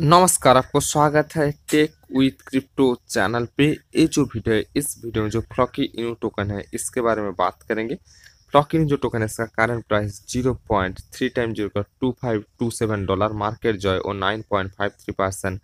नमस्कार आपको स्वागत है टेक विथ क्रिप्टो चैनल पे ये जो वीडियो है इस वीडियो में जो फ्लॉकी इनू टोकन है इसके बारे में बात करेंगे फ्लॉकी जो टोकन है इसका current price zero point three time zero का two five two seven dollar market जॉय और nine point five three percent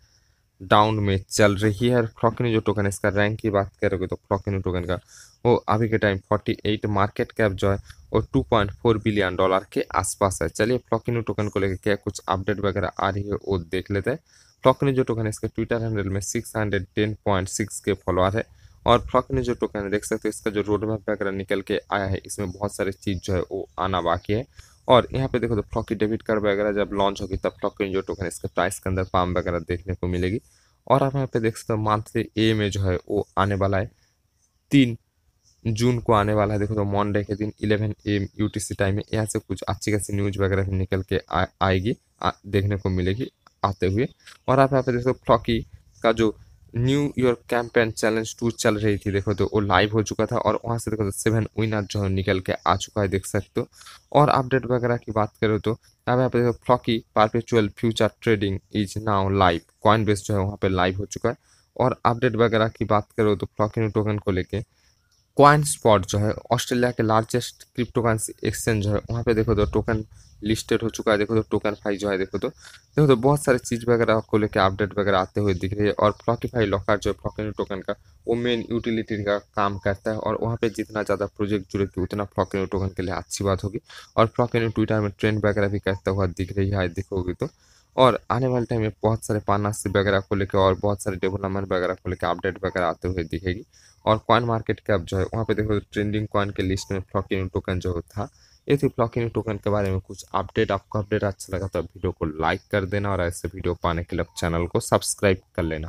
down में चल रही है और फ्लॉकिन जो टोकन है इसका रैंक की बात करोगे तो फ्लॉकिन टोकन का वो अभी के time forty eight market cap जो है और 2.4 बिलियन डॉलर के आसपास है चलिए फ्लॉकिनो टोकन को लेकर क्या कुछ अपडेट वगैरह आ रही है वो देख लेते हैं फ्लॉकिनो जो टोकन है इसका ट्विटर हैंडल में 610.6 के फॉलोअर है और फ्लॉकिनो जो टोकन है देख सकते हो इसका जो रोड मैप वगैरह निकल के आया है इसमें बहुत सारी चीज़ जो है वो आना बाकी है और यहाँ पे देखो तो फ्लॉकी डेबिट कार्ड वगैरह जब लॉन्च होगी तब फ्लॉकिनो जो टोकन इसके प्राइस के अंदर पाम वगैरह देखने को मिलेगी और आप यहाँ पे देख सकते हो मंथली ए में जो है वो आने वाला है तीन जून को आने वाला है देखो तो मॉनडे के दिन इलेवन एम यू टाइम में यहाँ से कुछ अच्छी खासी न्यूज़ वगैरह भी निकल के आ, आएगी आ, देखने को मिलेगी आते हुए और आप यहाँ पे देखो फ्लॉकी का जो New York campaign challenge two चल रही थी देखो तो वो लाइव हो चुका था और वहाँ से देखो तो सेवन विनर जो है निकल के आ चुका है देख सकते हो और अपडेट वगैरह की बात करो तो अब यहाँ पे देखो Floki perpetual future trading is now live Coinbase जो है वहाँ पे लाइव हो चुका है और अपडेट वगैरह की बात करो तो फ्लॉकिन टोकन को लेकर क्वाइन स्पॉट जो है ऑस्ट्रेलिया के लार्जेस्ट क्रिप्टो एक्सचेंज जो है वहाँ पे देखो तो टोकन लिस्टेड हो चुका है देखो तो टोकन फाई जो है देखो तो देखो तो बहुत सारे चीज़ वगैरह को लेकर अपडेट वगैरह आते हुए दिख रही है और फ्लॉकीफाई लॉकर जो है फ्लॉकिनी टोकन का वो मेन यूटिलिटी का काम करता है और वहाँ पे जितना ज़्यादा प्रोजेक्ट जुड़ेगी उतना फ्लॉकिनी टोकन के लिए अच्छी बात होगी और फ्लॉकिनी ट्विटर में ट्रेंड वगैरह भी करता हुआ दिख रही है देखोगे तो और आने वाले टाइम में बहुत सारे पानासी वगैरह को लेकर और बहुत सारे डेवलपमेंट वगैरह को लेकर अपडेट वगैरह आते हुए दिखेगी और कॉइन मार्केट कैप जो है वहाँ पे देखो ट्रेंडिंग कॉइन के लिस्ट में फ्लॉकिन टोकन जो था ये थी फ्लॉकिन टोकन के बारे में कुछ अपडेट आपको अपडेट अच्छा लगा तो वीडियो को लाइक कर देना और ऐसे वीडियो पाने के लिए चैनल को सब्सक्राइब कर लेना